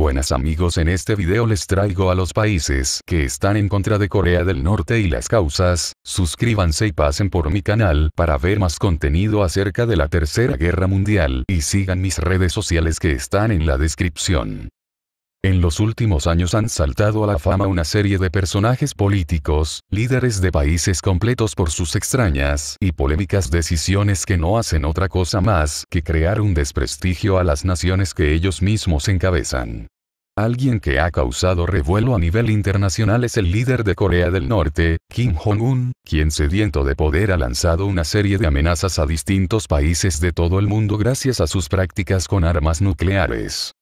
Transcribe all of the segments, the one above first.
Buenas amigos en este video les traigo a los países que están en contra de Corea del Norte y las causas, suscríbanse y pasen por mi canal para ver más contenido acerca de la Tercera Guerra Mundial y sigan mis redes sociales que están en la descripción. En los últimos años han saltado a la fama una serie de personajes políticos, líderes de países completos por sus extrañas y polémicas decisiones que no hacen otra cosa más que crear un desprestigio a las naciones que ellos mismos encabezan. Alguien que ha causado revuelo a nivel internacional es el líder de Corea del Norte, Kim Jong-un, quien sediento de poder ha lanzado una serie de amenazas a distintos países de todo el mundo gracias a sus prácticas con armas nucleares.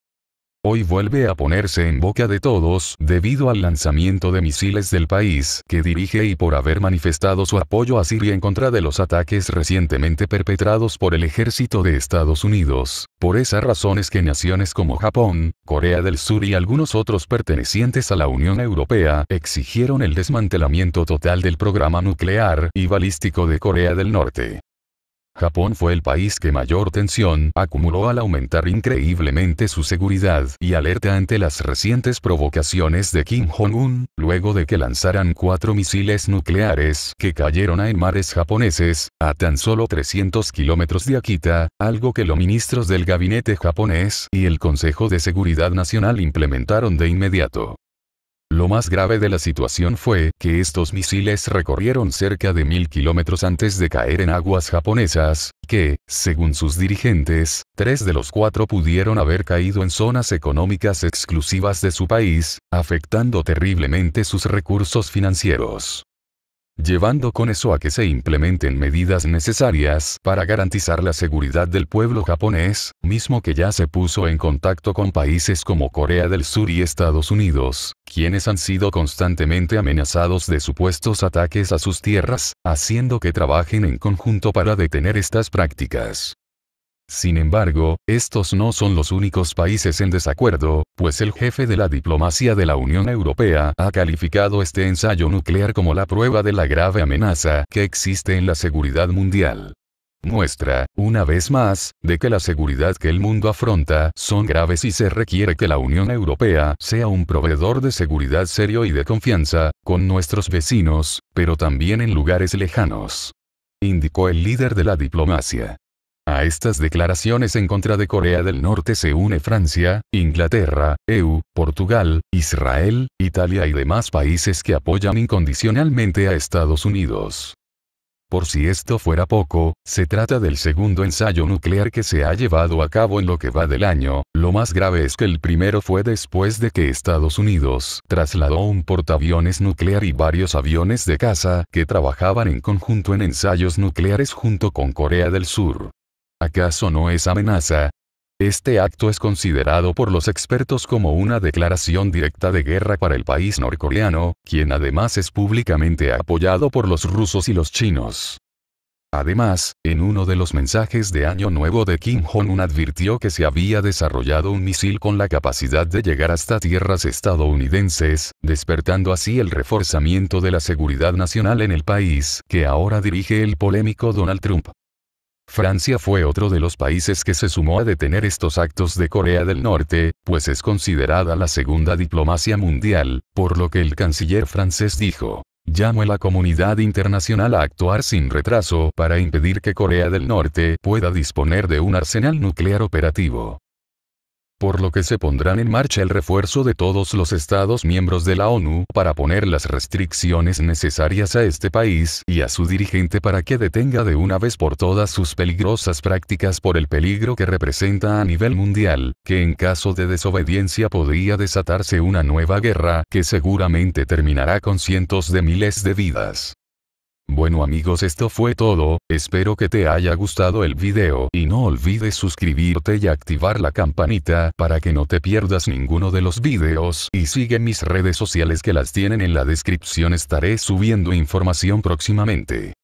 Hoy vuelve a ponerse en boca de todos debido al lanzamiento de misiles del país que dirige y por haber manifestado su apoyo a Siria en contra de los ataques recientemente perpetrados por el ejército de Estados Unidos. Por esas razones que naciones como Japón, Corea del Sur y algunos otros pertenecientes a la Unión Europea exigieron el desmantelamiento total del programa nuclear y balístico de Corea del Norte. Japón fue el país que mayor tensión acumuló al aumentar increíblemente su seguridad y alerta ante las recientes provocaciones de Kim Jong-un, luego de que lanzaran cuatro misiles nucleares que cayeron en mares japoneses, a tan solo 300 kilómetros de Akita, algo que los ministros del gabinete japonés y el Consejo de Seguridad Nacional implementaron de inmediato. Lo más grave de la situación fue que estos misiles recorrieron cerca de mil kilómetros antes de caer en aguas japonesas, que, según sus dirigentes, tres de los cuatro pudieron haber caído en zonas económicas exclusivas de su país, afectando terriblemente sus recursos financieros llevando con eso a que se implementen medidas necesarias para garantizar la seguridad del pueblo japonés, mismo que ya se puso en contacto con países como Corea del Sur y Estados Unidos, quienes han sido constantemente amenazados de supuestos ataques a sus tierras, haciendo que trabajen en conjunto para detener estas prácticas. Sin embargo, estos no son los únicos países en desacuerdo, pues el jefe de la diplomacia de la Unión Europea ha calificado este ensayo nuclear como la prueba de la grave amenaza que existe en la seguridad mundial. Muestra, una vez más, de que la seguridad que el mundo afronta son graves y se requiere que la Unión Europea sea un proveedor de seguridad serio y de confianza, con nuestros vecinos, pero también en lugares lejanos. Indicó el líder de la diplomacia. A estas declaraciones en contra de Corea del Norte se une Francia, Inglaterra, EU, Portugal, Israel, Italia y demás países que apoyan incondicionalmente a Estados Unidos. Por si esto fuera poco, se trata del segundo ensayo nuclear que se ha llevado a cabo en lo que va del año, lo más grave es que el primero fue después de que Estados Unidos trasladó un portaaviones nuclear y varios aviones de caza que trabajaban en conjunto en ensayos nucleares junto con Corea del Sur. ¿Acaso no es amenaza? Este acto es considerado por los expertos como una declaración directa de guerra para el país norcoreano, quien además es públicamente apoyado por los rusos y los chinos. Además, en uno de los mensajes de Año Nuevo de Kim Jong-un advirtió que se había desarrollado un misil con la capacidad de llegar hasta tierras estadounidenses, despertando así el reforzamiento de la seguridad nacional en el país que ahora dirige el polémico Donald Trump. Francia fue otro de los países que se sumó a detener estos actos de Corea del Norte, pues es considerada la segunda diplomacia mundial, por lo que el canciller francés dijo, Llamo a la comunidad internacional a actuar sin retraso para impedir que Corea del Norte pueda disponer de un arsenal nuclear operativo por lo que se pondrán en marcha el refuerzo de todos los Estados miembros de la ONU para poner las restricciones necesarias a este país y a su dirigente para que detenga de una vez por todas sus peligrosas prácticas por el peligro que representa a nivel mundial, que en caso de desobediencia podría desatarse una nueva guerra que seguramente terminará con cientos de miles de vidas. Bueno amigos esto fue todo, espero que te haya gustado el video y no olvides suscribirte y activar la campanita para que no te pierdas ninguno de los videos y sigue mis redes sociales que las tienen en la descripción estaré subiendo información próximamente.